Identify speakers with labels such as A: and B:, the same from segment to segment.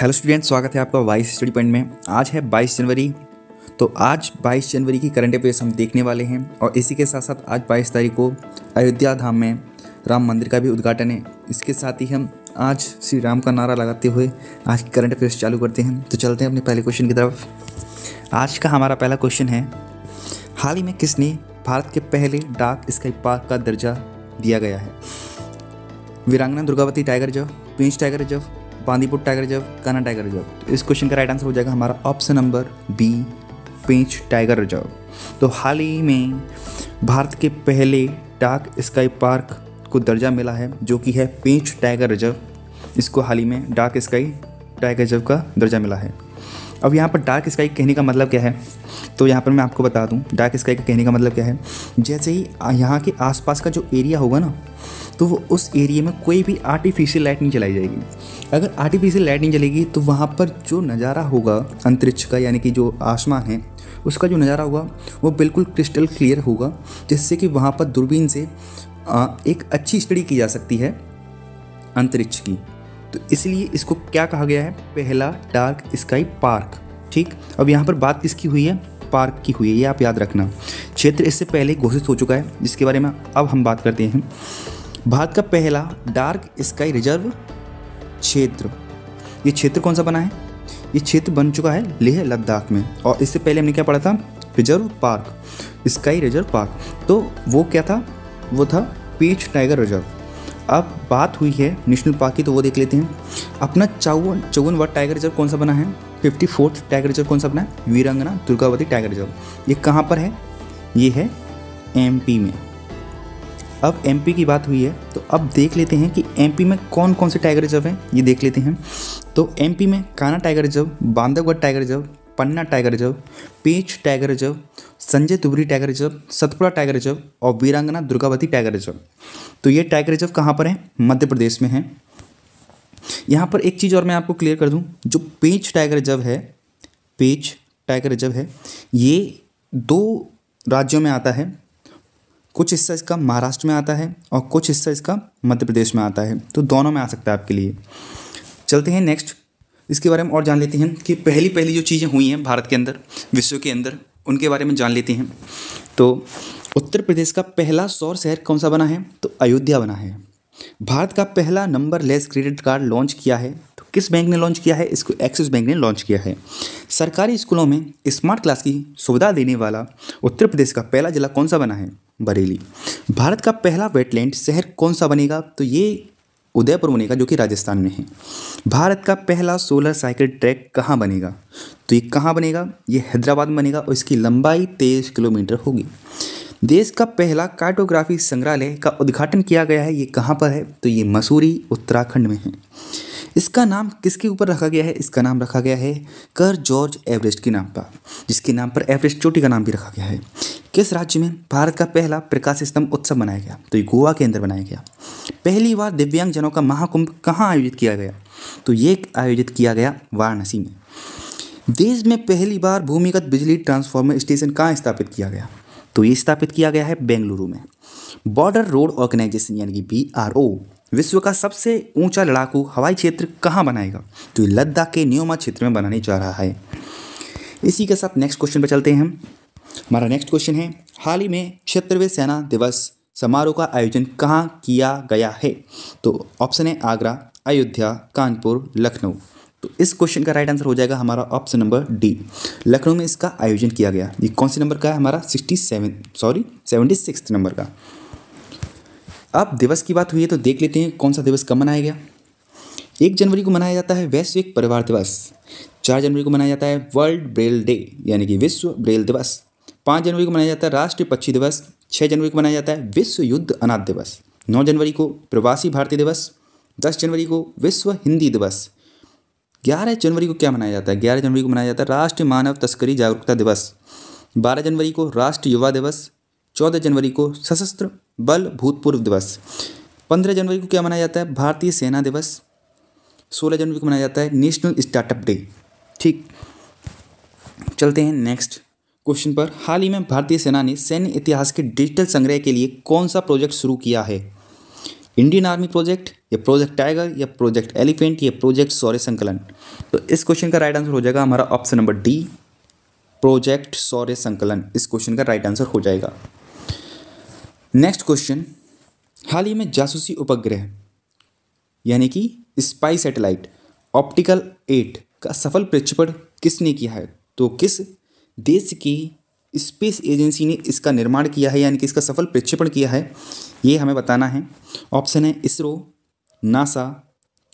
A: hello student स्वागत है आपका वाइस स्टडी पॉइंट में आज है 22 जनवरी तो आज 22 जनवरी की करंट अफेयर्स हम देखने वाले हैं और इसी के साथ साथ आज 22 तारीख को अयोध्या धाम में राम मंदिर का भी उद्घाटन है इसके साथ ही हम आज श्री राम का नारा लगाते हुए आज की करंट अफेयर्स चालू करते हैं तो चलते हैं अपने पहले क्वेश्चन की तरफ आज का हमारा पहला क्वेश्चन है हाल ही में किसने भारत के पहले डाक स्काई पार्क का दर्जा दिया गया है Veerangana Durgavati tiger reserve Pench tiger reserve Bandipur tiger reserve Kanha tiger reserve तो इस क्वेश्चन का राइट आंसर हो जाएगा हमारा option number B Pench tiger reserve तो हाल ही में भारत के पहले डार्क स्काई पार्क को दर्जा मिला है जो कि है पेंच टाइगर रिजर्व इसको हाल ही में डार्क स्काई टाइगर रिजर्व का दर्जा मिला है अब यहाँ पर डार्क स्काई कहने का मतलब क्या है तो यहाँ पर मैं आपको बता दूँ डार्क स्काई का कहने का मतलब क्या है जैसे ही यहाँ के आसपास का जो एरिया होगा ना तो वो उस एरिया में कोई भी आर्टिफिशियल लाइट नहीं चलाई जाएगी अगर आर्टिफिशियल लाइट नहीं चलेगी तो वहाँ पर जो नज़ारा होगा अंतरिक्ष का यानी कि जो आसमान है उसका जो नज़ारा होगा वो बिल्कुल क्रिस्टल क्लियर होगा जिससे कि वहाँ पर दूरबीन से एक अच्छी स्टडी की जा सकती है अंतरिक्ष की तो इसलिए इसको क्या कहा गया है पहला डार्क स्काई पार्क ठीक अब यहाँ पर बात किसकी हुई है पार्क की हुई है ये आप याद रखना क्षेत्र इससे पहले घोषित हो चुका है जिसके बारे में अब हम बात करते हैं भारत का पहला डार्क स्काई रिजर्व क्षेत्र ये क्षेत्र कौन सा बना है ये क्षेत्र बन चुका है लेह लद्दाख में और इससे पहले हमने क्या पढ़ा था reserve park sky reserve park तो वो क्या था वो था पीच टाइगर रिजर्व अब बात हुई है नेशनल पार्क की तो वो देख लेते हैं अपना चौवन चौवन व टाइगर रिजर्व कौन सा बना है फिफ्टी फोर्थ टाइगर रिजर्व कौन सा बना है वीरंगना दुर्गावती टाइगर रिजर्व ये कहाँ पर है ये है एमपी में अब एमपी की बात हुई है तो अब देख लेते हैं कि एमपी में कौन कौन से टाइगर रिजर्व हैं ये देख लेते हैं तो एमपी में Kanha tiger reserve Bandhavgarh tiger reserve Panna tiger reserve Pench tiger reserve Sanjay Dubri tiger reserve Satpura tiger reserve और वीरांगना दुर्गावती टाइगर रिजर्व तो ये टाइगर रिजर्व कहाँ पर है मध्य प्रदेश में है यहाँ पर एक चीज़ और मैं आपको क्लियर कर दूँ जो पेच टाइगर रिजर्व है पेच टाइगर रिजर्व है ये दो राज्यों में आता है कुछ हिस्सा इसका महाराष्ट्र में आता है और कुछ हिस्सा इसका मध्य प्रदेश में आता है तो दोनों में आ सकता है आपके लिए चलते हैं नेक्स्ट इसके बारे में और जान लेते हैं कि पहली पहली जो चीज़ें हुई हैं भारत के अंदर विश्व के अंदर उनके बारे में जान लेते हैं तो उत्तर प्रदेश का पहला सौर शहर कौन सा बना है तो अयोध्या बना है भारत का पहला number less credit card launch किया है तो किस बैंक ने लॉन्च किया है इसको एक्सिस बैंक ने लॉन्च किया है सरकारी स्कूलों में स्मार्ट क्लास की सुविधा देने वाला उत्तर प्रदेश का पहला जिला कौन सा बना है बरेली भारत का पहला वेटलैंड शहर कौन सा बनेगा तो ये उदयपुर बनेगा जो कि राजस्थान में है भारत का पहला सोलर साइकिल ट्रैक कहाँ बनेगा तो ये कहाँ बनेगा ये हैदराबाद में बनेगा और इसकी लंबाई तेईस किलोमीटर होगी देश का पहला कार्टोग्राफी संग्रहालय का उद्घाटन किया गया है ये कहाँ पर है तो ये मसूरी उत्तराखंड में है इसका नाम किसके ऊपर रखा गया है इसका नाम रखा गया है कर जॉर्ज एवरेस्ट के नाम पर जिसके नाम पर एवरेस्ट चोटी का नाम भी रखा गया है किस राज्य में भारत का पहला प्रकाश स्तंभ उत्सव मनाया गया तो ये गोवा के अंदर मनाया गया पहली बार दिव्यांगजनों का महाकुंभ कहाँ आयोजित किया गया तो ये आयोजित किया गया वाराणसी में देश में पहली बार भूमिगत बिजली ट्रांसफार्मर स्टेशन कहाँ स्थापित किया गया तो ये स्थापित किया गया है बेंगलुरु में बॉर्डर रोड ऑर्गेनाइजेशन यानी कि बी विश्व का सबसे ऊंचा लड़ाकू हवाई क्षेत्र कहाँ बनाएगा तो ये लद्दाख के न्योमा क्षेत्र में बनाने जा रहा है इसी के साथ नेक्स्ट क्वेश्चन पर चलते हैं हम हमारा नेक्स्ट क्वेश्चन है हाल ही में क्षेत्रवे सेना दिवस समारोह का आयोजन कहाँ किया गया है तो ऑप्शन है आगरा अयोध्या कानपुर लखनऊ तो इस क्वेश्चन का राइट आंसर हो जाएगा हमारा ऑप्शन नंबर डी लखनऊ में इसका आयोजन किया गया ये कौन से नंबर का है हमारा sixty seven sorry seventy six number का अब दिवस की बात हुई है तो देख लेते हैं कौन सा दिवस कब मनाया गया एक जनवरी को मनाया जाता है वैश्विक परिवार दिवस चार जनवरी को मनाया जाता है वर्ल्ड ब्रेल डे यानी कि विश्व ब्रेल दिवस पाँच जनवरी को मनाया जाता है राष्ट्रीय पक्षी दिवस छः जनवरी को मनाया जाता है विश्व युद्ध अनाथ दिवस नौ जनवरी को प्रवासी भारतीय दिवस दस जनवरी को विश्व हिंदी दिवस ग्यारह जनवरी को क्या मनाया जाता है ग्यारह जनवरी को मनाया जाता है राष्ट्रीय मानव तस्करी जागरूकता दिवस बारह जनवरी को राष्ट्रीय युवा दिवस चौदह जनवरी को सशस्त्र बल भूतपूर्व दिवस पंद्रह जनवरी को क्या मनाया जाता है भारतीय सेना दिवस सोलह जनवरी को मनाया जाता है नेशनल स्टार्टअप डे ठीक चलते हैं नेक्स्ट क्वेश्चन पर हाल ही में भारतीय सेना ने सैन्य इतिहास के डिजिटल संग्रह के लिए कौन सा प्रोजेक्ट शुरू किया है इंडियन आर्मी प्रोजेक्ट या प्रोजेक्ट टाइगर या प्रोजेक्ट एलिफेंट या प्रोजेक्ट सौर्य संकलन तो इस क्वेश्चन का राइट आंसर हो जाएगा हमारा option number D project Shaurya संकलन इस क्वेश्चन का राइट आंसर हो जाएगा नेक्स्ट क्वेश्चन हाल ही में जासूसी उपग्रह यानी कि स्पाई सैटेलाइट ऑप्टिकल एट का सफल प्रक्षेपण किसने किया है तो किस देश की स्पेस एजेंसी ने इसका निर्माण किया है यानी कि इसका सफल प्रक्षेपण किया है ये हमें बताना है ऑप्शन है इसरो नासा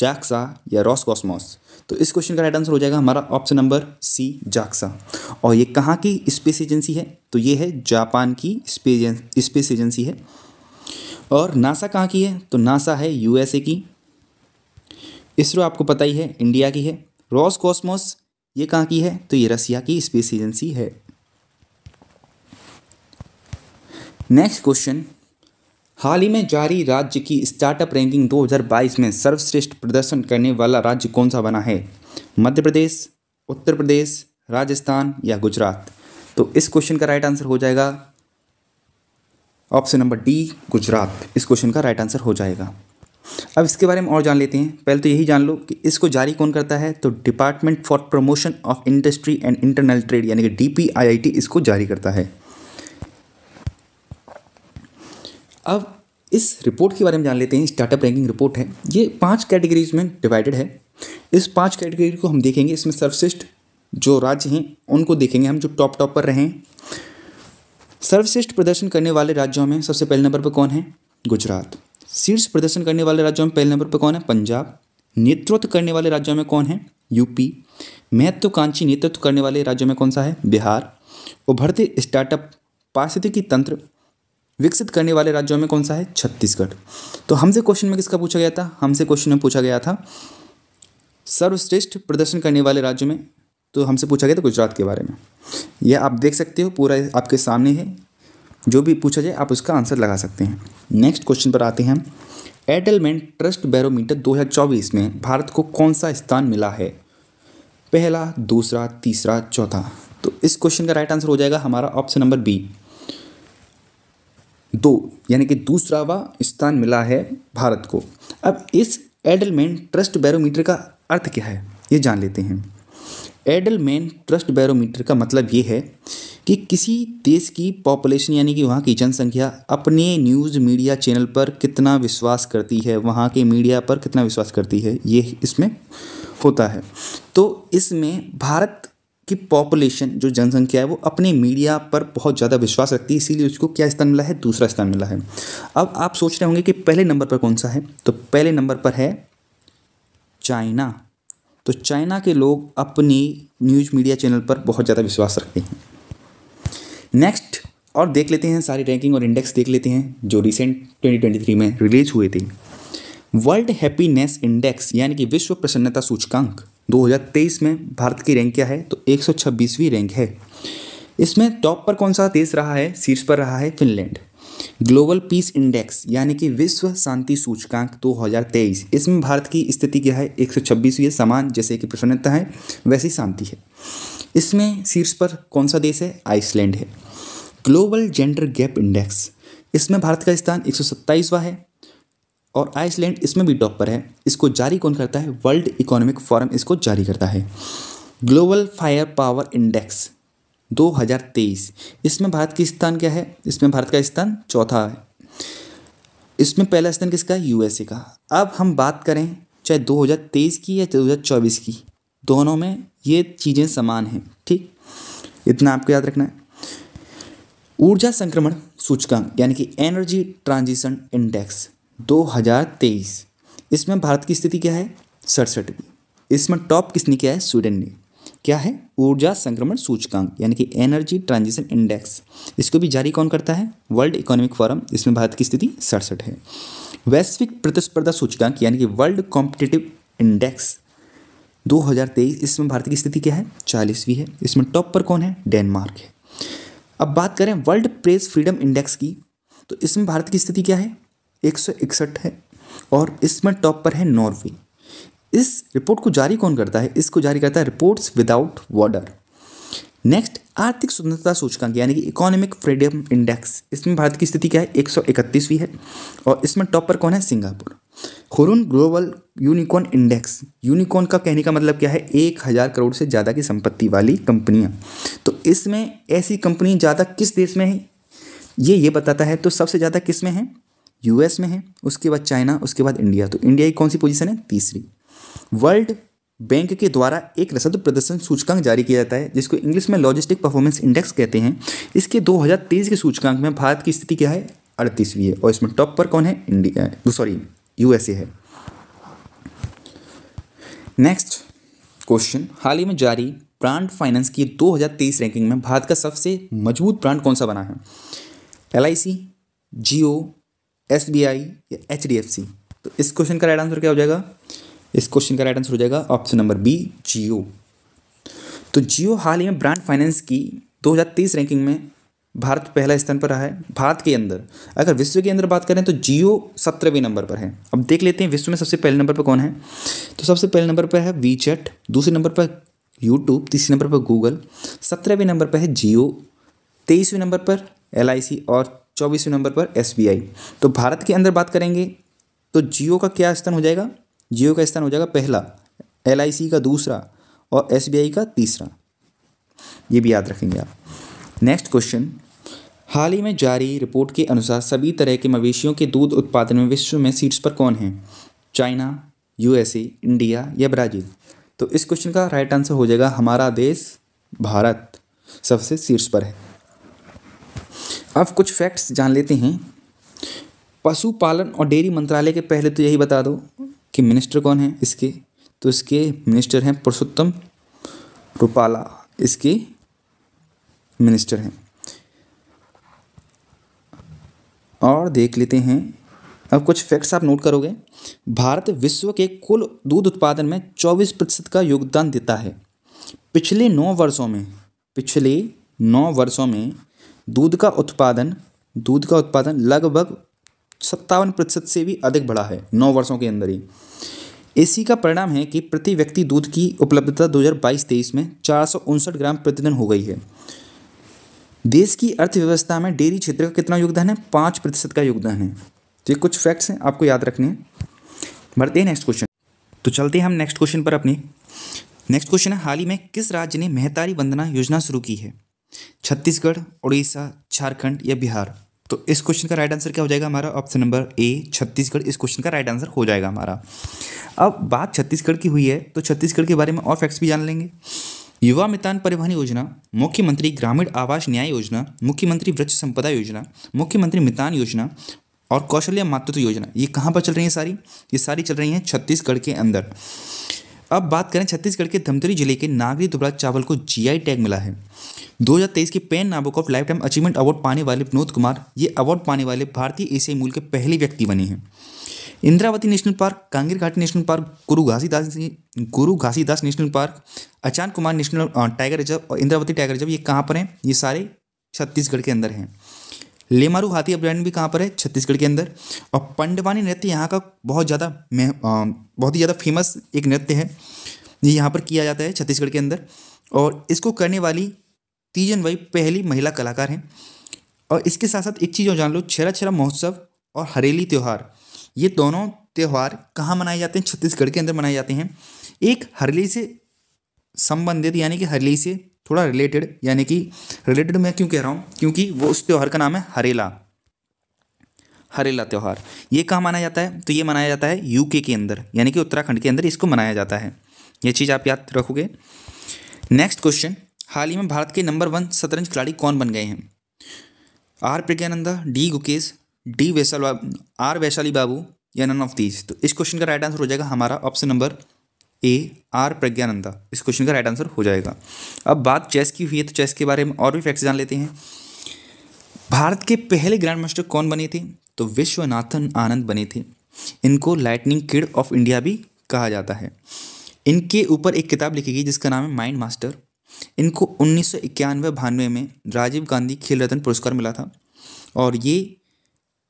A: जाक्सा या रॉस कॉस्मॉस तो इस क्वेश्चन का राइट आंसर हो जाएगा हमारा ऑप्शन नंबर सी जाक्सा और ये कहाँ की स्पेस एजेंसी है तो ये है जापान की स्पेस स्पेस एजेंसी है और नासा कहाँ की है तो नासा है यूएसए की इसरो आपको पता ही है इंडिया की है रॉस कॉस्मोस ये कहाँ की है तो ये रसिया की स्पेस एजेंसी है नेक्स्ट क्वेश्चन हाल ही में जारी राज्य की स्टार्टअप रैंकिंग 2022 में सर्वश्रेष्ठ प्रदर्शन करने वाला राज्य कौन सा बना है मध्य प्रदेश उत्तर प्रदेश राजस्थान या गुजरात तो इस क्वेश्चन का राइट आंसर हो जाएगा ऑप्शन नंबर डी गुजरात इस क्वेश्चन का राइट आंसर हो जाएगा अब इसके बारे में और जान लेते हैं पहले तो यही जान लो कि इसको जारी कौन करता है तो department for promotion of industry and internal trade यानी कि डी इसको जारी करता है अब इस रिपोर्ट के बारे में जान लेते हैं स्टार्टअप रैंकिंग रिपोर्ट है ये पांच कैटेगरीज में डिवाइडेड है इस पांच कैटेगरी को हम देखेंगे इसमें सर्वश्रेष्ठ जो राज्य हैं उनको देखेंगे हम जो टॉप टॉप पर रहे हैं सर्वश्रेष्ठ प्रदर्शन करने वाले राज्यों में सबसे पहले नंबर पर कौन है गुजरात शीर्ष प्रदर्शन करने वाले राज्यों में पहले नंबर पर कौन है पंजाब नेतृत्व करने वाले राज्यों में कौन है यूपी महत्वाकांक्षी नेतृत्व करने वाले राज्यों में कौन सा है बिहार उभरते स्टार्टअप पारिस्थितिकी तंत्र विकसित करने वाले राज्यों में कौन सा है छत्तीसगढ़ तो हमसे क्वेश्चन में किसका पूछा गया था हमसे क्वेश्चन में पूछा गया था सर्वश्रेष्ठ प्रदर्शन करने वाले राज्यों में तो हमसे पूछा गया था गुजरात के बारे में यह आप देख सकते हो पूरा आपके सामने है जो भी पूछा जाए आप उसका आंसर लगा सकते हैं नेक्स्ट क्वेश्चन पर आते हैं एडलमेंट ट्रस्ट बैरोमीटर 2024 में भारत को कौन सा स्थान मिला है पहला दूसरा तीसरा चौथा तो इस क्वेश्चन का राइट आंसर हो जाएगा हमारा ऑप्शन नंबर बी दो यानी कि दूसरावा स्थान मिला है भारत को अब इस एडलमैन ट्रस्ट बैरोमीटर का अर्थ क्या है ये जान लेते हैं एडलमैन ट्रस्ट बैरोमीटर का मतलब ये है कि किसी देश की पॉपुलेशन यानी कि वहाँ की जनसंख्या अपने न्यूज़ मीडिया चैनल पर कितना विश्वास करती है वहाँ के मीडिया पर कितना विश्वास करती है ये इसमें होता है तो इसमें भारत कि पॉपुलेशन जो जनसंख्या है वो अपने मीडिया पर बहुत ज़्यादा विश्वास रखती है इसीलिए उसको क्या स्थान मिला है दूसरा स्थान मिला है अब आप सोच रहे होंगे कि पहले नंबर पर कौन सा है तो पहले नंबर पर है चाइना तो चाइना के लोग अपनी न्यूज मीडिया चैनल पर बहुत ज़्यादा विश्वास रखते हैं नेक्स्ट और देख लेते हैं सारी रैंकिंग और इंडेक्स देख लेते हैं जो रिसेंट 2023 में रिलीज हुए थे वर्ल्ड हैप्पीनेस इंडेक्स यानी कि विश्व प्रसन्नता सूचकांक 2023 में भारत की रैंक क्या है तो 126वीं रैंक है इसमें टॉप पर कौन सा देश रहा है शीर्ष पर रहा है फिनलैंड ग्लोबल पीस इंडेक्स यानी कि विश्व शांति सूचकांक 2023 इसमें भारत की स्थिति क्या है एक सौ समान जैसे कि प्रसन्नता है वैसी शांति है इसमें शीर्ष पर कौन सा देश है आइसलैंड है ग्लोबल जेंडर गैप इंडेक्स इसमें भारत का स्थान एक है और आइसलैंड इसमें भी टॉप पर है इसको जारी कौन करता है वर्ल्ड इकोनॉमिक फोरम इसको जारी करता है ग्लोबल फायर पावर इंडेक्स 2023 इसमें भारत की स्थान क्या है इसमें भारत का स्थान चौथा है इसमें पहला स्थान किसका यूएसए का अब हम बात करें चाहे 2023 की या 2024 की दोनों में ये चीज़ें समान हैं ठीक इतना आपको याद रखना है ऊर्जा संक्रमण सूचकांक यानी कि एनर्जी ट्रांजिशन इंडेक्स 2023 इसमें भारत की स्थिति क्या है सड़सठवीं इसमें टॉप किसने किया है स्वीडन ने क्या है ऊर्जा संक्रमण सूचकांक यानी कि एनर्जी ट्रांजिशन इंडेक्स इसको भी जारी कौन करता है वर्ल्ड इकोनॉमिक फोरम इसमें भारत की स्थिति सड़सठ है वैश्विक प्रतिस्पर्धा सूचकांक यानी कि वर्ल्ड कॉम्पिटेटिव इंडेक्स 2023 इसमें भारत की स्थिति क्या है चालीसवीं है इसमें टॉप पर कौन है डेनमार्क है अब बात करें वर्ल्ड प्रेस फ्रीडम इंडेक्स की तो इसमें भारत की स्थिति क्या है एक सौ इकसठ है और इसमें टॉप पर है नॉर्वे इस रिपोर्ट को जारी कौन करता है इसको जारी करता है रिपोर्ट्स विदाउट बॉर्डर नेक्स्ट आर्थिक स्वतंत्रता सूचकांक यानी कि इकोनॉमिक फ्रीडम इंडेक्स इसमें भारत की स्थिति क्या है एक सौ है और इसमें टॉप पर कौन है Singapore Hurun global unicorn index unicorn का कहने का मतलब क्या है एक हज़ार करोड़ से ज़्यादा की संपत्ति वाली कंपनियां तो इसमें ऐसी कंपनी ज़्यादा किस देश में है ये ये बताता है तो सबसे ज़्यादा किस में है यूएस में है उसके बाद चाइना उसके बाद इंडिया तो इंडिया की कौन सी पोजीशन है तीसरी वर्ल्ड बैंक के द्वारा एक रसद प्रदर्शन सूचकांक जारी किया जाता है जिसको इंग्लिश में लॉजिस्टिक परफॉर्मेंस इंडेक्स कहते हैं इसके 2023 के सूचकांक में भारत की स्थिति क्या है अड़तीसवीं है और इसमें टॉप पर कौन है इंडिया सॉरी यूएसए है नेक्स्ट क्वेश्चन हाल ही में जारी ब्रांड फाइनेंस की 2023 रैंकिंग में भारत का सबसे मजबूत ब्रांड कौन सा बना है L I C Jio S B I या एच डी एफ सी तो इस क्वेश्चन का राइट आंसर क्या हो जाएगा इस क्वेश्चन का राइट आंसर हो जाएगा ऑप्शन नंबर बी जियो तो जियो हाल ही में ब्रांड फाइनेंस की 2030 रैंकिंग में भारत पहला स्थान पर रहा है भारत के अंदर अगर विश्व के अंदर बात करें तो जियो सत्रहवें नंबर पर है अब देख लेते हैं विश्व में सबसे पहले नंबर पर कौन है तो सबसे पहले नंबर पर है वीचैट दूसरे नंबर पर यूट्यूब तीसरे नंबर पर गूगल सत्रहवें नंबर पर है जियो तेईसवें नंबर पर एल और चौबीसवें नंबर पर एस तो भारत के अंदर बात करेंगे तो जियो का क्या स्थान हो जाएगा जियो का स्थान हो जाएगा पहला एल का दूसरा और एस का तीसरा ये भी याद रखेंगे आप नेक्स्ट क्वेश्चन हाल ही में जारी रिपोर्ट के अनुसार सभी तरह के मवेशियों के दूध उत्पादन में विश्व में सीट्स पर कौन है चाइना यूएसए इंडिया या ब्राज़ील तो इस क्वेश्चन का राइट आंसर हो जाएगा हमारा देश भारत सबसे शीर्ष पर है अब कुछ फैक्ट्स जान लेते हैं पशुपालन और डेयरी मंत्रालय के पहले तो यही बता दो कि मिनिस्टर कौन है इसके तो इसके मिनिस्टर हैं पुरुषोत्तम रूपाला इसके मिनिस्टर हैं और देख लेते हैं अब कुछ फैक्ट्स आप नोट करोगे भारत विश्व के कुल दूध उत्पादन में 24 प्रतिशत का योगदान देता है पिछले नौ वर्षों में पिछले नौ वर्षों में दूध का उत्पादन दूध का उत्पादन लगभग सत्तावन प्रतिशत से भी अधिक बढ़ा है नौ वर्षों के अंदर ही इसी का परिणाम है कि प्रति व्यक्ति दूध की उपलब्धता 2022-23 में चार ग्राम प्रतिदिन हो गई है देश की अर्थव्यवस्था में डेयरी क्षेत्र का कितना योगदान है पाँच प्रतिशत का योगदान है तो ये कुछ फैक्ट्स हैं आपको याद रखने हैं बढ़ते हैं नेक्स्ट क्वेश्चन तो चलते हैं हम नेक्स्ट क्वेश्चन पर अपने नेक्स्ट क्वेश्चन है हाल ही में किस राज्य ने मेहतारी वंदना योजना शुरू की है छत्तीसगढ़ उड़ीसा झारखंड या बिहार तो इस क्वेश्चन का राइट आंसर क्या हो जाएगा हमारा ऑप्शन नंबर ए छत्तीसगढ़ इस क्वेश्चन का राइट आंसर हो जाएगा हमारा अब बात छत्तीसगढ़ की हुई है तो छत्तीसगढ़ के बारे में और फैक्ट्स भी जान लेंगे युवा मितान परिवहन योजना मुख्यमंत्री ग्रामीण आवास न्याय योजना मुख्यमंत्री वृक्ष संपदा योजना मुख्यमंत्री मितान योजना और कौशल्य मातृत्व योजना ये कहाँ पर चल रही है सारी ये सारी चल रही हैं छत्तीसगढ़ के अंदर अब बात करें छत्तीसगढ़ के धमतरी जिले के नागरी दुबला चावल को जीआई टैग मिला है 2023 के pen of life time achievement award पाने वाले विनोद कुमार ये अवार्ड पाने वाले भारतीय एशियाई मूल के पहले व्यक्ति बने हैं इंद्रावती नेशनल पार्क कांगेर घाटी national park Guru Ghasidas Guru Ghasidas national park Achanakmar national tiger reserve और इंद्रावती टाइगर रिजर्व ये कहाँ पर हैं ये सारे छत्तीसगढ़ के अंदर हैं लेमारू हाथी अभ्यारण्य भी कहाँ पर है छत्तीसगढ़ के अंदर और पंडवानी नृत्य यहाँ का बहुत ज़्यादा बहुत ही ज़्यादा फेमस एक नृत्य है ये यहाँ पर किया जाता है छत्तीसगढ़ के अंदर और इसको करने वाली तीजन वही पहली महिला कलाकार हैं और इसके साथ साथ एक चीज़ और जान लो छेरा छेरा महोत्सव और हरेली त्यौहार ये दोनों त्यौहार कहाँ मनाए जाते हैं छत्तीसगढ़ के अंदर मनाए जाते हैं एक हरेली से संबंधित यानी कि हरेली से थोड़ा रिलेटेड यानी कि रिलेटेड मैं क्यों कह रहा हूँ क्योंकि वो उस त्यौहार का नाम है हरेला हरेला त्यौहार ये कहाँ माना जाता है तो ये मनाया जाता है यूके के अंदर यानी कि उत्तराखंड के अंदर इसको मनाया जाता है ये चीज़ आप याद रखोगे नेक्स्ट क्वेश्चन हाल ही में भारत के नंबर वन शतरंज खिलाड़ी कौन बन गए हैं R Praggnanandhaa D Gukesh D Vaishal R Vaishali Babu या नन ऑफ दीज तो इस क्वेश्चन का राइट आंसर हो जाएगा हमारा option number A R Praggnanandhaa इस क्वेश्चन का राइट आंसर हो जाएगा अब बात चेस की हुई है तो चेस के बारे में और भी फैक्ट्स जान लेते हैं भारत के पहले ग्रैंड मास्टर कौन बने थे तो विश्वनाथन आनंद बने थे इनको लाइटनिंग किड ऑफ इंडिया भी कहा जाता है इनके ऊपर एक किताब लिखी गई जिसका नाम है माइंड मास्टर इनको उन्नीस सौ इक्यानवे बानवे में राजीव गांधी खेल रत्न पुरस्कार मिला था और ये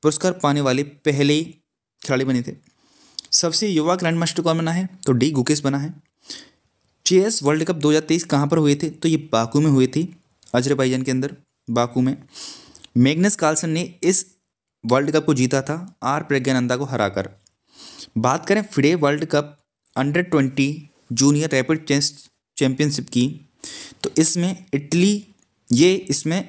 A: पुरस्कार पाने वाले पहले खिलाड़ी बने थे सबसे युवा ग्रैंड मास्टर कौन बना है तो डी गुकेश बना है चेस वर्ल्ड कप 2023 कहाँ पर हुए थे तो ये बाकू में हुए थी अजरबैजान के अंदर बाकू में मैग्नस कार्लसन ने इस वर्ल्ड कप को जीता था आर प्रज्ञानंदा को हराकर बात करें FIDE world cup under twenty junior rapid chess championship की तो इसमें इटली ये इसमें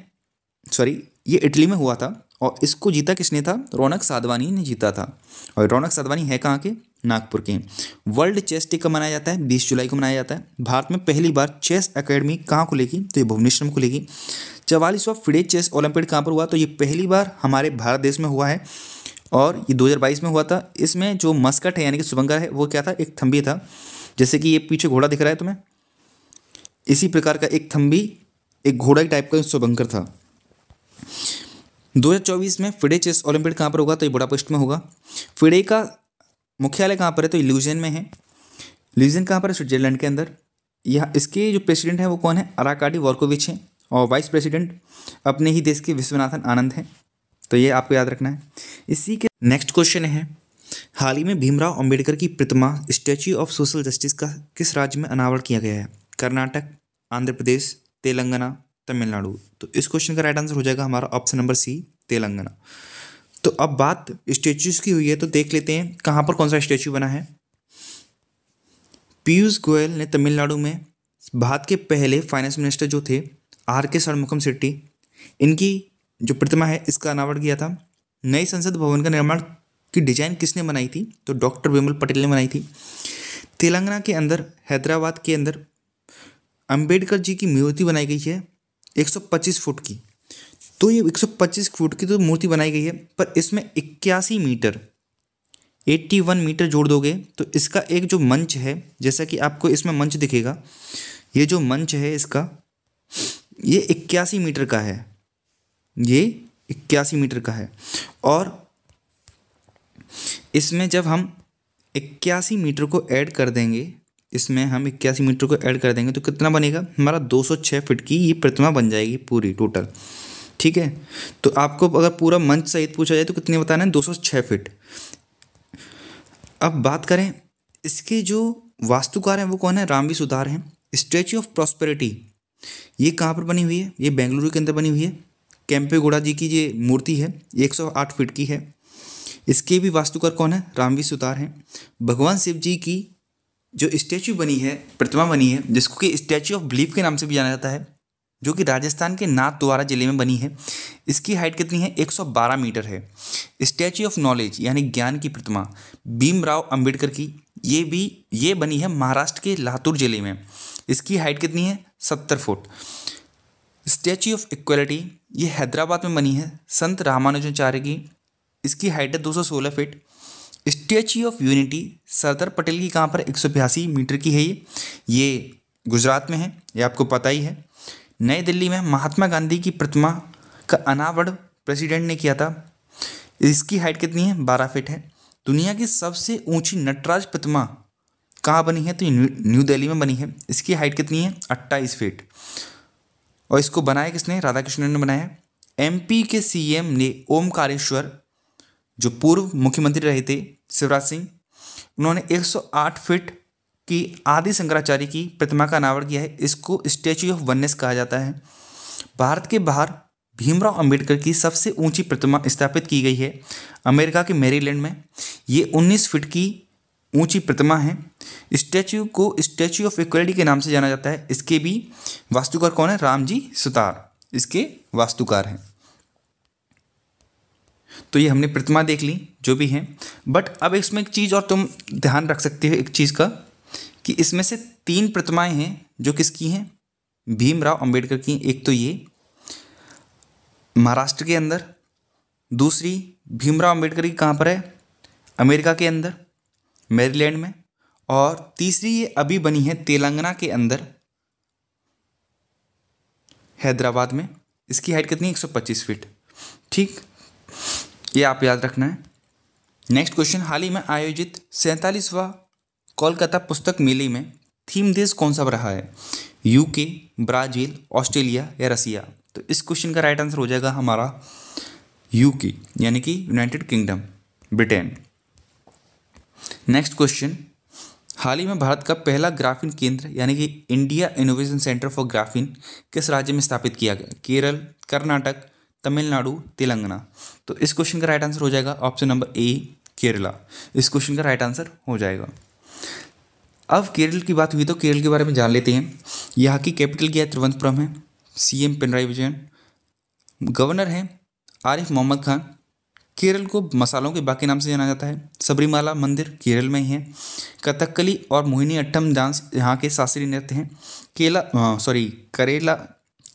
A: सॉरी ये इटली में हुआ था और इसको जीता किसने था रौनक साधवानी ने जीता था और रौनक साधवानी है कहाँ के नागपुर के वर्ल्ड चेस डे कब मनाया जाता है बीस जुलाई को मनाया जाता है भारत में पहली बार चेस अकेडमी कहाँ खुलेगी तो ये भुवनेश्वर में खुलेगी चवालीसवा फिडे चेस ओलंपिक कहाँ पर हुआ तो ये पहली बार हमारे भारत देश में हुआ है और ये 2022 में हुआ था इसमें जो मस्कट है यानी कि सुबंगा है वो क्या था एक थम्बी था जैसे कि ये पीछे घोड़ा दिख रहा है तुम्हें इसी प्रकार का एक थम्बी एक घोड़ा टाइप का सुबंकर था 2024 में फिडे चेस ओलंपिक कहाँ पर होगा तो ये बुडापेस्ट में होगा फिडे का मुख्यालय कहाँ पर है तो ल्यूजन में है ल्यूजन कहाँ पर है स्विट्जरलैंड के अंदर यह इसके जो प्रेसिडेंट हैं वो कौन है अराकाडी वॉर्कोविच हैं और वाइस प्रेसिडेंट अपने ही देश के विश्वनाथन आनंद हैं तो ये आपको याद रखना है इसी के नेक्स्ट क्वेश्चन है हाल ही में भीमराव अंबेडकर की प्रतिमा स्टैच्यू ऑफ सोशल जस्टिस का किस राज्य में अनावरण किया गया है कर्नाटक आंध्र प्रदेश तेलंगाना तमिलनाडु तो इस क्वेश्चन का राइट आंसर हो जाएगा हमारा ऑप्शन नंबर सी तेलंगाना तो अब बात स्टेच्यूज़ की हुई है तो देख लेते हैं कहाँ पर कौन सा स्टेच्यू बना है पीयूष गोयल ने तमिलनाडु में भारत के पहले फाइनेंस मिनिस्टर जो थे आर के षणमुखम सेट्टी इनकी जो प्रतिमा है इसका अनावरण किया था नए संसद भवन का निर्माण की डिजाइन किसने बनाई थी तो डॉक्टर विमल पटेल ने बनाई थी तेलंगाना के अंदर हैदराबाद के अंदर अंबेडकर जी की मूर्ति बनाई गई है 125 फुट की तो ये 125 फुट की तो मूर्ति बनाई गई है पर इसमें इक्यासी मीटर 81 मीटर जोड़ दोगे तो इसका एक जो मंच है जैसा कि आपको इसमें मंच दिखेगा ये जो मंच है इसका ये इक्यासी मीटर का है ये इक्यासी मीटर का है और इसमें जब हम इक्यासी मीटर को ऐड कर देंगे इसमें हम इक्यासी मीटर को ऐड कर देंगे तो कितना बनेगा हमारा 206 फीट की ये प्रतिमा बन जाएगी पूरी टोटल ठीक है तो आपको अगर पूरा मंच सहित पूछा जाए तो कितने बताना है छः फीट अब बात करें इसके जो वास्तुकार हैं वो कौन है रामवी सुधार हैं स्टैचू ऑफ प्रॉस्पेरिटी ये कहाँ पर बनी हुई है ये बेंगलुरु के अंदर बनी हुई है कैंपे गोड़ा जी की ये मूर्ति है 108 फीट की है इसके भी वास्तुकार कौन है रामवी सुतार हैं भगवान शिव जी की जो स्टैचू बनी है प्रतिमा बनी है जिसको कि स्टैचू ऑफ बिलीफ के नाम से भी जाना जाता है जो कि राजस्थान के नाथ द्वारा जिले में बनी है इसकी हाइट कितनी है 112 मीटर है स्टैचू ऑफ नॉलेज यानी ज्ञान की प्रतिमा भीमराव अंबेडकर की ये भी ये बनी है महाराष्ट्र के लातूर जिले में इसकी हाइट कितनी है सत्तर फुट स्टैचू ऑफ इक्वलिटी ये हैदराबाद में बनी है संत रामानुजाचार्य की इसकी हाइट है दो सौ सोलह feet statue of unity Sardar Patel की कहाँ पर एक मीटर की है ये ये गुजरात में है ये आपको पता ही है नई दिल्ली में महात्मा गांधी की प्रतिमा का अनावरण प्रेसिडेंट ने किया था इसकी हाइट कितनी है बारह फिट है दुनिया की सबसे ऊंची नटराज प्रतिमा कहाँ बनी है तो न्यू दिल्ली में बनी है इसकी हाइट कितनी है अट्ठाईस फीट और इसको बनाया किसने राधा ने बनाया एमपी के सीएम ने ओमकारेश्वर जो पूर्व मुख्यमंत्री रहे थे शिवराज सिंह उन्होंने 108 फीट की आदि शंकराचार्य की प्रतिमा का अनावरण किया है इसको स्टैच्यू ऑफ वननेस कहा जाता है भारत के बाहर भीमराव अंबेडकर की सबसे ऊंची प्रतिमा स्थापित की गई है अमेरिका के मेरीलैंड में ये 19 फीट की ऊंची प्रतिमा है स्टैच्यू को स्टैच्यू ऑफ इक्वलिटी के नाम से जाना जाता है इसके भी वास्तुकार कौन है रामजी सुतार इसके वास्तुकार हैं तो ये हमने प्रतिमा देख ली जो भी है बट अब इसमें एक चीज़ और तुम ध्यान रख सकते हो एक चीज़ का कि इसमें से तीन प्रतिमाएं हैं जो किसकी हैं भीमराव अंबेडकर की एक तो ये महाराष्ट्र के अंदर दूसरी भीमराव अंबेडकर की कहाँ पर है अमेरिका के अंदर मेरीलैंड में और तीसरी ये अभी बनी है तेलंगाना के अंदर हैदराबाद में इसकी हाइट कितनी 125 फीट ठीक ये आप याद रखना है नेक्स्ट क्वेश्चन हाल ही में आयोजित सैंतालीसवा कोलकाता पुस्तक मेले में थीम देश कौन सा रहा है यूके ब्राज़ील ऑस्ट्रेलिया या रसिया तो इस क्वेश्चन का राइट आंसर हो जाएगा हमारा यूके यानी कि United Kingdom Britain next question हाल ही में भारत का पहला ग्राफिन केंद्र यानी कि India innovation centre for graphene किस राज्य में स्थापित किया गया केरल कर्नाटक तमिलनाडु तेलंगाना तो इस क्वेश्चन का राइट आंसर हो जाएगा ऑप्शन नंबर ए केरला इस क्वेश्चन का राइट आंसर हो जाएगा अब केरल की बात हुई तो केरल के बारे में जान लेते हैं यहाँ की कैपिटल क्या है तिरुवनंतपुरम है एम पिनराई विजयन गवर्नर हैं आरिफ मोहम्मद खान केरल को मसालों के बाकी नाम से जाना जाता है सबरीमाला मंदिर केरल में ही है कथकली और मोहिनी अट्टम डांस यहाँ के शास्त्रीय नृत्य हैं केला सॉरी हाँ, करेला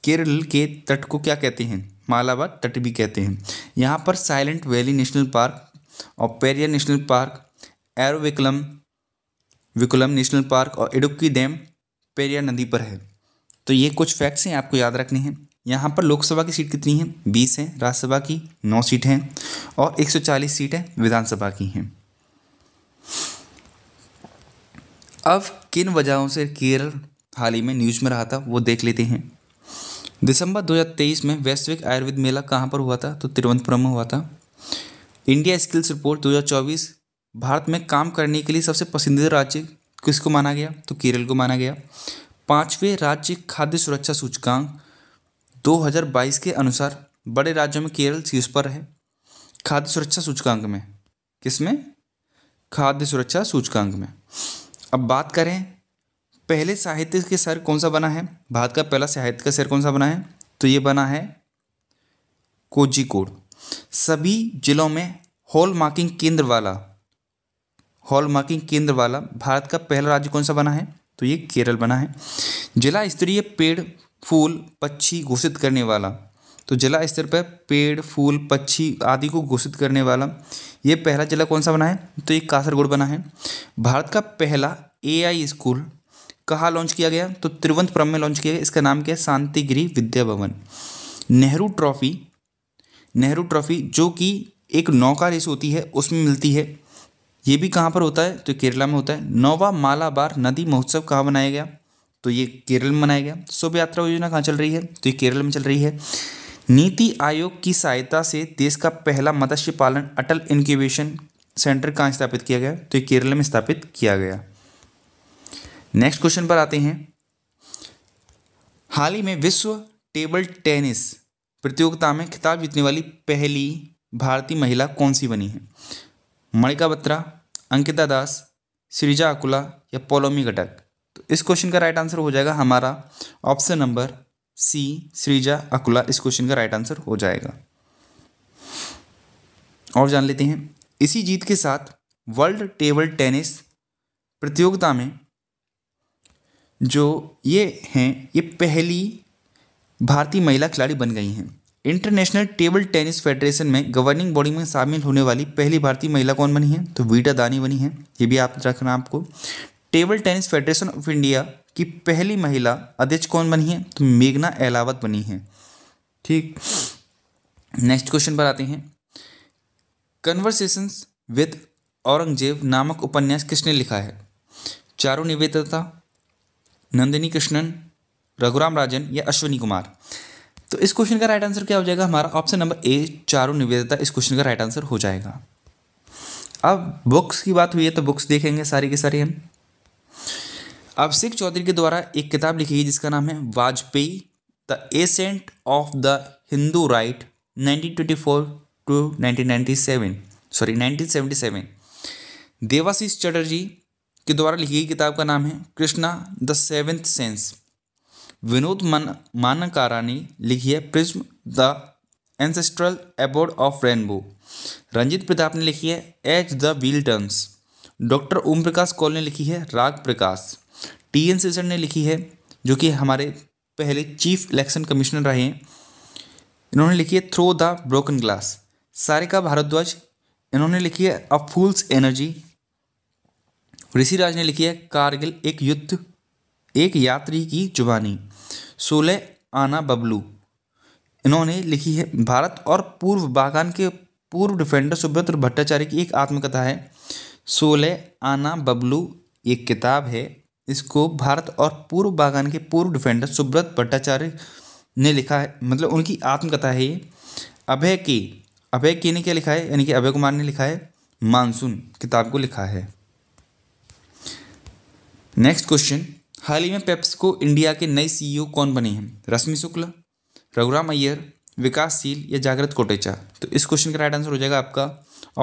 A: केरल के तट को क्या कहते हैं मालाबार तट भी कहते हैं यहाँ पर साइलेंट वैली नेशनल पार्क और Periyar national park Eravikulam Eravikulam national park और इडुक्की डैम पेरिया नदी पर है तो ये कुछ फैक्ट्स हैं आपको याद रखने हैं यहाँ पर लोकसभा की सीट कितनी है बीस हैं राज्यसभा की नौ सीट हैं और एक सौ चालीस सीटें विधानसभा की हैं अब किन वजहों से केरल हाल ही में न्यूज़ में रहा था वो देख लेते हैं दिसंबर 2023 में वैश्विक आयुर्वेद मेला कहाँ पर हुआ था तो तिरुवनंतपुरम में हुआ था इंडिया स्किल्स रिपोर्ट 2024 भारत में काम करने के लिए सबसे पसंदीदा राज्य किसको माना गया तो केरल को माना गया पाँचवें राज्य खाद्य सुरक्षा सूचकांक 2022 के अनुसार बड़े राज्यों में केरल शीर्ष पर है खाद्य सुरक्षा सूचकांक में किस में खाद्य सुरक्षा सूचकांक में अब बात करें पहले साहित्य के सर कौन सा बना है भारत का पहला साहित्य का सर कौन सा बना है तो ये बना है कोजिकोड सभी जिलों में हॉल मार्किंग केंद्र वाला हॉल मार्किंग केंद्र वाला भारत का पहला राज्य कौन सा बना है तो ये केरल बना है जिला स्तरीय पेड़ फूल पक्षी घोषित करने वाला तो जिला स्तर पर पेड़ फूल पक्षी आदि को घोषित करने वाला ये पहला जिला कौन सा बना है तो ये कासरगोड बना है भारत का पहला एआई स्कूल कहाँ लॉन्च किया गया तो तिरुवनंतपुरम में लॉन्च किया गया इसका नाम क्या है शांतिगिरी विद्या भवन नेहरू ट्रॉफी नेहरू ट्रॉफी जो कि एक नौका रेस होती है उसमें मिलती है ये भी कहाँ पर होता है तो केरला में होता है नोवा मालाबार नदी महोत्सव कहाँ मनाया गया तो ये केरल में मनाया गया शोभ यात्रा योजना कहाँ चल रही है तो ये केरल में चल रही है नीति आयोग की सहायता से देश का पहला मत्स्य पालन अटल इनक्यूबेशन सेंटर कहाँ स्थापित किया गया तो ये केरल में स्थापित किया गया नेक्स्ट क्वेश्चन पर आते हैं हाल ही में विश्व टेबल टेनिस प्रतियोगिता में खिताब जीतने वाली पहली भारतीय महिला कौन सी बनी है मणिका बत्रा अंकिता दास सृजा अकुला या पोलोमी घटक तो इस क्वेश्चन का राइट आंसर हो जाएगा हमारा ऑप्शन नंबर सी सृजा अकुला इस क्वेश्चन का राइट आंसर हो जाएगा और जान लेते हैं इसी जीत के साथ वर्ल्ड टेबल टेनिस प्रतियोगिता में जो ये हैं ये पहली भारतीय महिला खिलाड़ी बन गई हैं इंटरनेशनल टेबल टेनिस फेडरेशन में गवर्निंग बॉडी में शामिल होने वाली पहली भारतीय महिला कौन बनी है तो वीटा दानी बनी है ये भी आप रखना आपको table tennis federation of India की पहली महिला अध्यक्ष कौन बनी है तो मेघना एलावत बनी है ठीक नेक्स्ट क्वेश्चन पर आते हैं कन्वर्सेशन विद औरंगजेब नामक उपन्यास किसने लिखा है चारों निवेदता नंदिनी कृष्णन रघुराम राजन या अश्विनी कुमार तो इस क्वेश्चन का राइट आंसर क्या हो जाएगा हमारा option number A Charu Nivedita इस क्वेश्चन का राइट आंसर हो जाएगा अब बुक्स की बात हुई है तो बुक्स देखेंगे सारी की सारी हम अब सिख चौधरी के द्वारा एक किताब लिखी गई जिसका नाम है Vajpayee the ascent of the Hindu right 1924 to 1997 sorry 1977 Debashish Chatterjee के द्वारा लिखी गई किताब का नाम है Krishna the seventh sense Vinod मन मानकारा ने लिखी है prism the ancestral abode of rainbow Ranjit Pratap ने लिखी है H the wheel turns doctor Om Prakash Kaul ने लिखी है राग प्रकाश टी एन सीसर ने लिखी है जो कि हमारे पहले चीफ इलेक्शन कमिश्नर रहे हैं इन्होंने लिखी है through the broken glass Sarika Bhardwaj इन्होंने लिखी है अ फूल्स एनर्जी ऋषिराज ने लिखी है कारगिल एक युद्ध एक यात्री की जुबानी सोलह आना बबलू इन्होंने लिखी है भारत और पूर्व बागान के पूर्व डिफेंडर सुब्रत भट्टाचार्य की एक आत्मकथा है सोलह आना बबलू एक किताब है इसको भारत और पूर्व बागान के पूर्व डिफेंडर सुब्रत भट्टाचार्य ने लिखा है मतलब उनकी आत्मकथा है ये अभय के अभय के ने क्या लिखा है यानी कि अभय कुमार ने लिखा है मानसून किताब को लिखा है नेक्स्ट क्वेश्चन हाल ही में पेप्सको इंडिया के नए सीईओ e कौन बने हैं रश्मि शुक्ला रघुराम अय्यर विकासशील या जागृत कोटेचा तो इस क्वेश्चन का राइट आंसर हो जाएगा आपका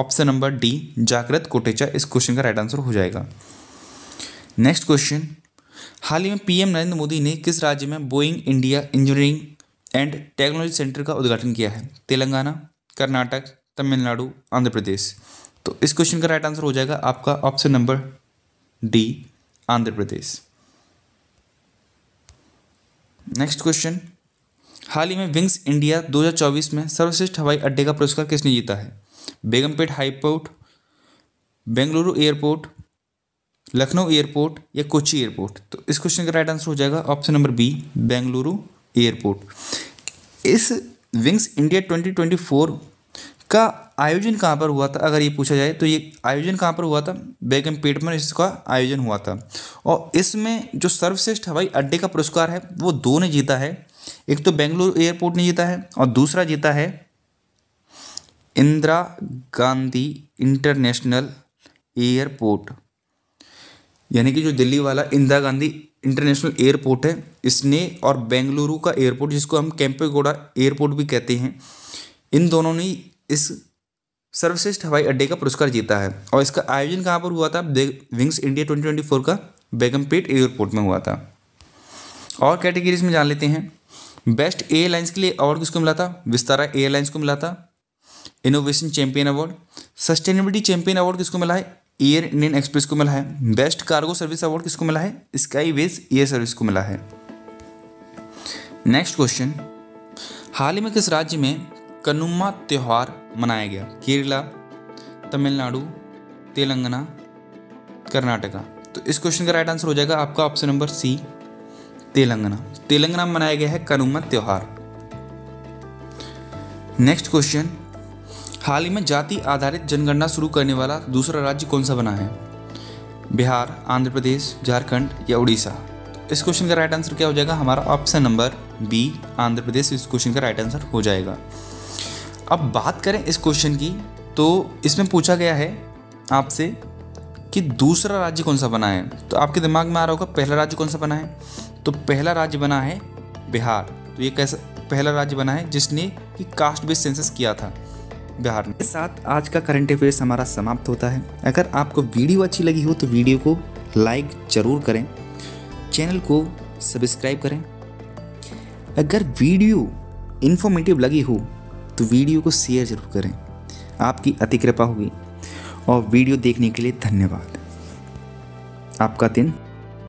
A: ऑप्शन नंबर डी जागृत कोटेचा इस क्वेश्चन का राइट आंसर हो जाएगा नेक्स्ट क्वेश्चन हाल ही में पीएम नरेंद्र मोदी ने किस राज्य में Boeing India engineering and technology centre का उद्घाटन किया है तेलंगाना कर्नाटक तमिलनाडु आंध्र प्रदेश तो इस क्वेश्चन का राइट आंसर हो जाएगा आपका option number D Andhra Pradesh next question हाल ही में विंग्स इंडिया 2024 में सर्वश्रेष्ठ हवाई अड्डे का पुरस्कार किसने जीता है Begumpet airport Bengaluru airport Lucknow airport या कोची एयरपोर्ट तो इस क्वेश्चन का राइट आंसर हो जाएगा option number B Bengaluru airport इस विंग्स इंडिया 2024 का आयोजन कहाँ पर हुआ था अगर ये पूछा जाए तो ये आयोजन कहाँ पर हुआ था बेगम पेट में इसका आयोजन हुआ था और इसमें जो सर्वश्रेष्ठ हवाई अड्डे का पुरस्कार है वो दो ने जीता है एक तो बेंगलुरु एयरपोर्ट ने जीता है और दूसरा जीता है इंदिरा गांधी इंटरनेशनल एयरपोर्ट यानी कि जो दिल्ली वाला इंदिरा गांधी इंटरनेशनल एयरपोर्ट है इसने और बेंगलुरु का एयरपोर्ट जिसको हम कैंपेगोडा एयरपोर्ट भी कहते हैं इन दोनों ने इस सर्वश्रेष्ठ हवाई अड्डे का पुरस्कार जीता है और इसका आयोजन कहाँ पर हुआ था विंग्स इंडिया 2024 का बेगमपेट एयरपोर्ट में हुआ था और कैटेगरीज में जान लेते हैं बेस्ट एयरलाइंस के लिए अवार्ड किसको मिला था विस्तारा एयरलाइंस को मिला था innovation champion award sustainability champion award किसको मिला है एयर इंडियन एक्सप्रेस को मिला है बेस्ट कार्गो सर्विस अवार्ड किसको मिला है स्काई वेज एयर सर्विस को मिला है नेक्स्ट क्वेश्चन हाल ही में किस राज्य में कनुमा त्यौहार मनाया गया केरला तमिलनाडु तेलंगाना कर्नाटका तो इस क्वेश्चन का राइट आंसर हो जाएगा आपका option number C Telangana Telangana में मनाया गया है कनुमा त्यौहार नेक्स्ट क्वेश्चन हाल ही में जाति आधारित जनगणना शुरू करने वाला दूसरा राज्य कौन सा बना है बिहार आंध्र प्रदेश झारखंड या उड़ीसा तो इस क्वेश्चन का राइट आंसर क्या हो जाएगा हमारा option number B Andhra Pradesh इस क्वेश्चन का राइट आंसर हो जाएगा अब बात करें इस क्वेश्चन की तो इसमें पूछा गया है आपसे कि दूसरा राज्य कौन सा बना है तो आपके दिमाग में आ रहा होगा पहला राज्य कौन सा बना है तो पहला राज्य बना है बिहार तो ये कैसा पहला राज्य बना है जिसने कि कास्ट बेस्ड सेंसस किया था बिहार ने इस साथ आज का करंट अफेयर्स हमारा समाप्त होता है अगर आपको वीडियो अच्छी लगी हो तो वीडियो को लाइक ज़रूर करें चैनल को सब्सक्राइब करें अगर वीडियो इन्फॉर्मेटिव लगी हो तो वीडियो को शेयर जरूर करें आपकी अति कृपा होगी और वीडियो देखने के लिए धन्यवाद आपका दिन